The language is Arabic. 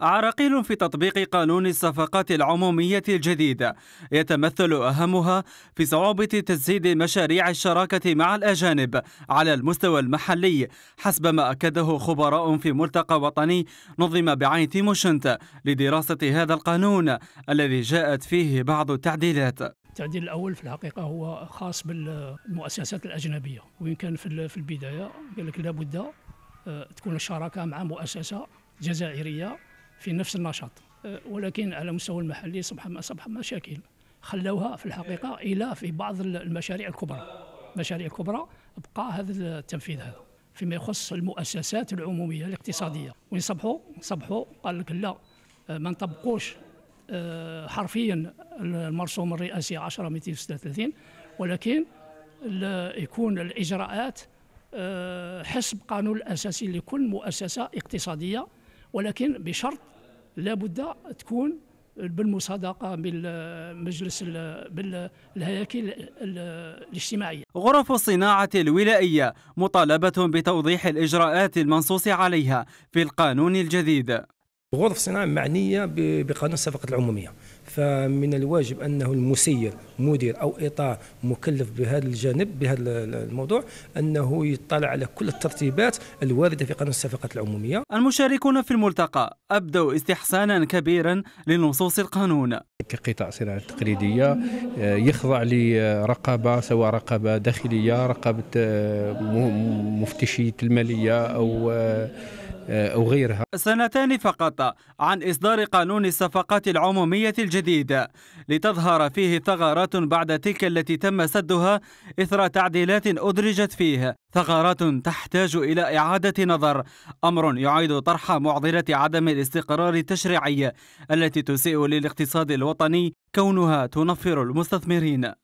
عراقيل في تطبيق قانون الصفقات العمومية الجديد يتمثل أهمها في صعوبة تجسيد مشاريع الشراكة مع الأجانب على المستوى المحلي حسب ما أكده خبراء في ملتقى وطني نظم بعين تيموشنت لدراسة هذا القانون الذي جاءت فيه بعض التعديلات التعديل الاول في الحقيقه هو خاص بالمؤسسات الاجنبيه وان كان في البدايه قال لك لابد آه، تكون الشراكه مع مؤسسه جزائريه في نفس النشاط أه، ولكن على مستوى المحلي صبح ما صبح مشاكل خلوها في الحقيقة إلى في بعض المشاريع الكبرى المشاريع الكبرى بقى هذا التنفيذ هذا فيما يخص المؤسسات العمومية الاقتصادية وين صبحوا صبحوا قال لك لا أه، ما نطبقوش أه، حرفيا المرسوم الرئاسي 10 236 ولكن يكون الإجراءات حسب قانون الأساسي لكل مؤسسة اقتصادية ولكن بشرط لابد تكون بالمصادقه بالمجلس بالهياكل الاجتماعيه. غرف الصناعه الولائيه مطالبه بتوضيح الاجراءات المنصوص عليها في القانون الجديد. غرف صناعة معنية بقانون الصفقة العمومية فمن الواجب أنه المسير مدير أو إطار مكلف بهذا الجانب بهذا الموضوع أنه يطلع على كل الترتيبات الواردة في قانون الصفقة العمومية المشاركون في الملتقى أبدوا استحسانا كبيرا لنصوص القانون كقطاع صناعة تقليدية آه، يخضع لرقابة سواء رقابة داخلية رقابة آه، مفتشية المالية أو آه، أو آه، غيرها سنتان فقط عن إصدار قانون الصفقات العمومية الجديد لتظهر فيه ثغرات بعد تلك التي تم سدها إثر تعديلات أدرجت فيه ثغرات تحتاج إلى إعادة نظر أمر يعيد طرح معضلة عدم الاستقرار التشريعي التي تسيء للاقتصاد الوطني كونها تنفر المستثمرين